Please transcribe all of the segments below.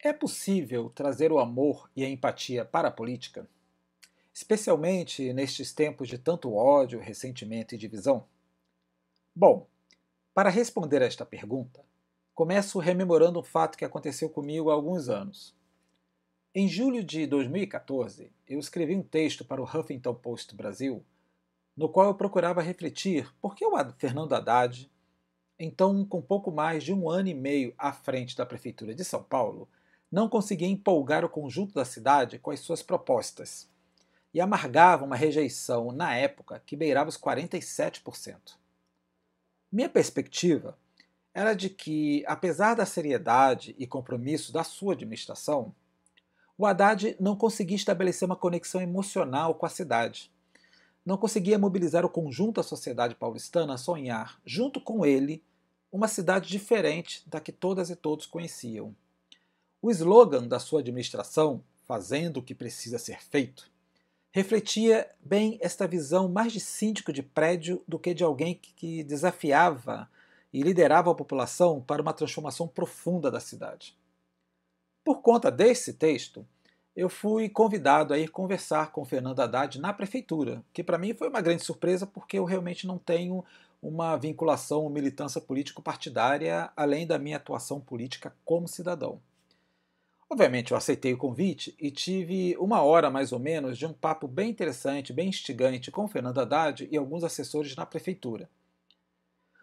É possível trazer o amor e a empatia para a política? Especialmente nestes tempos de tanto ódio, ressentimento e divisão? Bom, para responder a esta pergunta, começo rememorando um fato que aconteceu comigo há alguns anos. Em julho de 2014, eu escrevi um texto para o Huffington Post Brasil, no qual eu procurava refletir por que o Fernando Haddad, então com pouco mais de um ano e meio à frente da Prefeitura de São Paulo, não conseguia empolgar o conjunto da cidade com as suas propostas e amargava uma rejeição, na época, que beirava os 47%. Minha perspectiva era de que, apesar da seriedade e compromisso da sua administração, o Haddad não conseguia estabelecer uma conexão emocional com a cidade. Não conseguia mobilizar o conjunto da sociedade paulistana a sonhar, junto com ele, uma cidade diferente da que todas e todos conheciam. O slogan da sua administração, Fazendo o que precisa ser feito, refletia bem esta visão mais de síndico de prédio do que de alguém que desafiava e liderava a população para uma transformação profunda da cidade. Por conta desse texto, eu fui convidado a ir conversar com Fernando Haddad na prefeitura, que para mim foi uma grande surpresa porque eu realmente não tenho uma vinculação ou militância político-partidária além da minha atuação política como cidadão. Obviamente, eu aceitei o convite e tive uma hora mais ou menos de um papo bem interessante, bem instigante com Fernando Haddad e alguns assessores na prefeitura.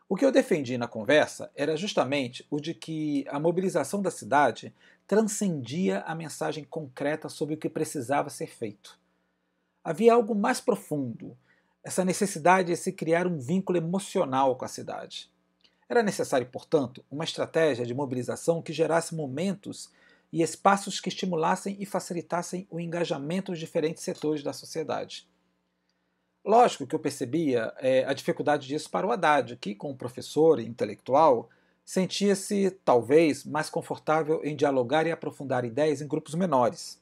O que eu defendi na conversa era justamente o de que a mobilização da cidade transcendia a mensagem concreta sobre o que precisava ser feito. Havia algo mais profundo, essa necessidade de se criar um vínculo emocional com a cidade. Era necessário, portanto, uma estratégia de mobilização que gerasse momentos e espaços que estimulassem e facilitassem o engajamento dos diferentes setores da sociedade. Lógico que eu percebia é, a dificuldade disso para o Haddad, que, como professor e intelectual, sentia-se, talvez, mais confortável em dialogar e aprofundar ideias em grupos menores.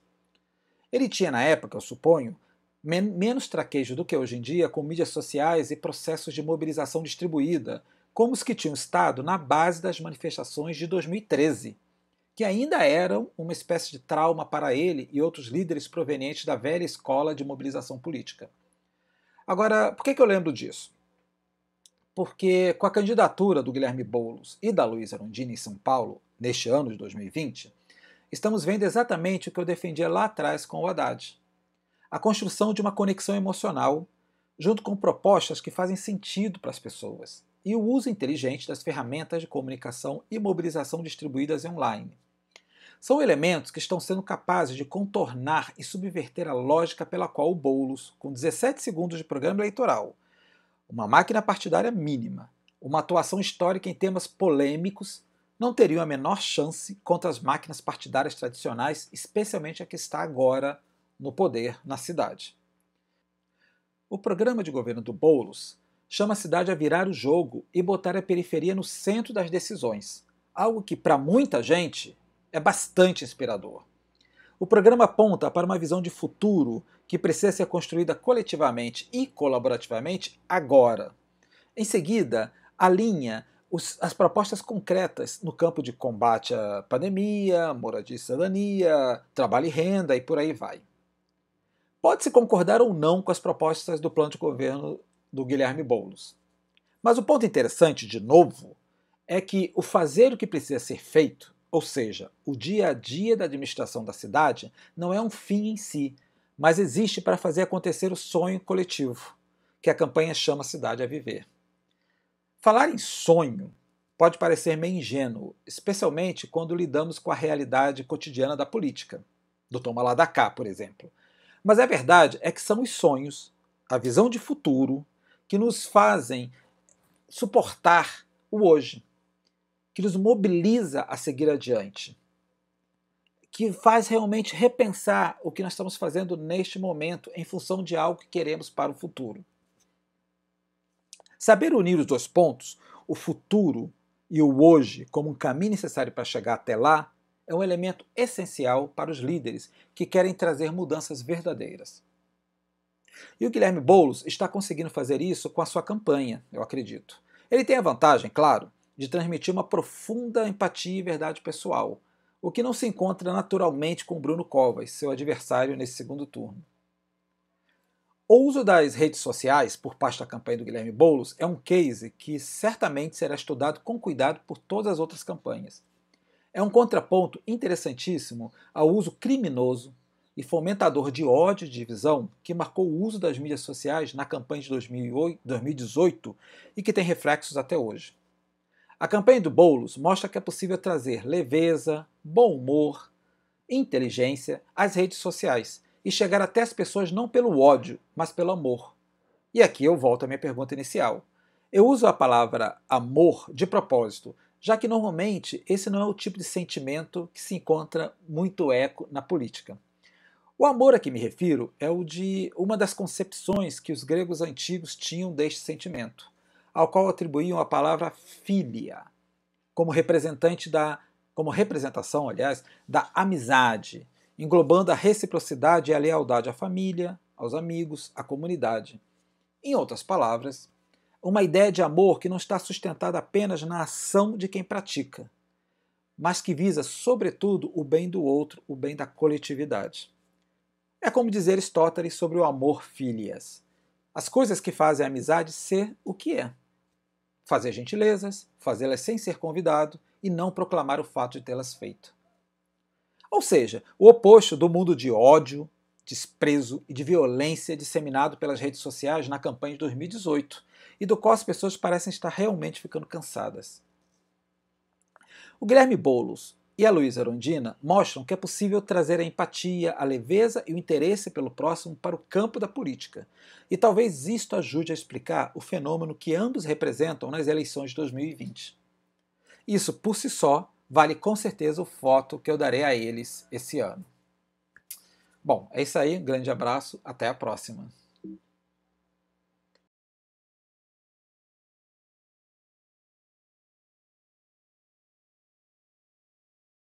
Ele tinha, na época, eu suponho, men menos traquejo do que hoje em dia com mídias sociais e processos de mobilização distribuída, como os que tinham estado na base das manifestações de 2013 que ainda eram uma espécie de trauma para ele e outros líderes provenientes da velha escola de mobilização política. Agora, por que, que eu lembro disso? Porque com a candidatura do Guilherme Boulos e da Luísa Rondini em São Paulo, neste ano de 2020, estamos vendo exatamente o que eu defendia lá atrás com o Haddad. A construção de uma conexão emocional, junto com propostas que fazem sentido para as pessoas, e o uso inteligente das ferramentas de comunicação e mobilização distribuídas online. São elementos que estão sendo capazes de contornar e subverter a lógica pela qual o Boulos, com 17 segundos de programa eleitoral, uma máquina partidária mínima, uma atuação histórica em temas polêmicos, não teriam a menor chance contra as máquinas partidárias tradicionais, especialmente a que está agora no poder na cidade. O programa de governo do Boulos chama a cidade a virar o jogo e botar a periferia no centro das decisões, algo que, para muita gente, é bastante inspirador. O programa aponta para uma visão de futuro que precisa ser construída coletivamente e colaborativamente agora. Em seguida, alinha os, as propostas concretas no campo de combate à pandemia, moradia e cidadania, trabalho e renda e por aí vai. Pode-se concordar ou não com as propostas do plano de governo do Guilherme Boulos. Mas o ponto interessante, de novo, é que o fazer o que precisa ser feito, ou seja, o dia a dia da administração da cidade, não é um fim em si, mas existe para fazer acontecer o sonho coletivo, que a campanha chama a cidade a viver. Falar em sonho pode parecer meio ingênuo, especialmente quando lidamos com a realidade cotidiana da política, do toma lá da cá, por exemplo. Mas a verdade é que são os sonhos, a visão de futuro, que nos fazem suportar o hoje, que nos mobiliza a seguir adiante, que faz realmente repensar o que nós estamos fazendo neste momento em função de algo que queremos para o futuro. Saber unir os dois pontos, o futuro e o hoje, como um caminho necessário para chegar até lá, é um elemento essencial para os líderes que querem trazer mudanças verdadeiras. E o Guilherme Boulos está conseguindo fazer isso com a sua campanha, eu acredito. Ele tem a vantagem, claro, de transmitir uma profunda empatia e verdade pessoal, o que não se encontra naturalmente com Bruno Covas, seu adversário nesse segundo turno. O uso das redes sociais por parte da campanha do Guilherme Boulos é um case que certamente será estudado com cuidado por todas as outras campanhas. É um contraponto interessantíssimo ao uso criminoso e fomentador de ódio e divisão que marcou o uso das mídias sociais na campanha de 2018 e que tem reflexos até hoje. A campanha do Boulos mostra que é possível trazer leveza, bom humor, inteligência às redes sociais e chegar até as pessoas não pelo ódio, mas pelo amor. E aqui eu volto à minha pergunta inicial. Eu uso a palavra amor de propósito, já que normalmente esse não é o tipo de sentimento que se encontra muito eco na política. O amor a que me refiro é o de uma das concepções que os gregos antigos tinham deste sentimento, ao qual atribuíam a palavra filia, como representante da como representação, aliás, da amizade, englobando a reciprocidade e a lealdade à família, aos amigos, à comunidade. Em outras palavras, uma ideia de amor que não está sustentada apenas na ação de quem pratica, mas que visa, sobretudo, o bem do outro, o bem da coletividade. É como dizer Aristóteles sobre o amor filias. As coisas que fazem a amizade ser o que é. Fazer gentilezas, fazê-las sem ser convidado e não proclamar o fato de tê-las feito. Ou seja, o oposto do mundo de ódio, desprezo e de violência disseminado pelas redes sociais na campanha de 2018 e do qual as pessoas parecem estar realmente ficando cansadas. O Guilherme Boulos, e a Luísa Arondina mostram que é possível trazer a empatia, a leveza e o interesse pelo próximo para o campo da política. E talvez isto ajude a explicar o fenômeno que ambos representam nas eleições de 2020. Isso por si só vale com certeza o foto que eu darei a eles esse ano. Bom, é isso aí, um grande abraço, até a próxima.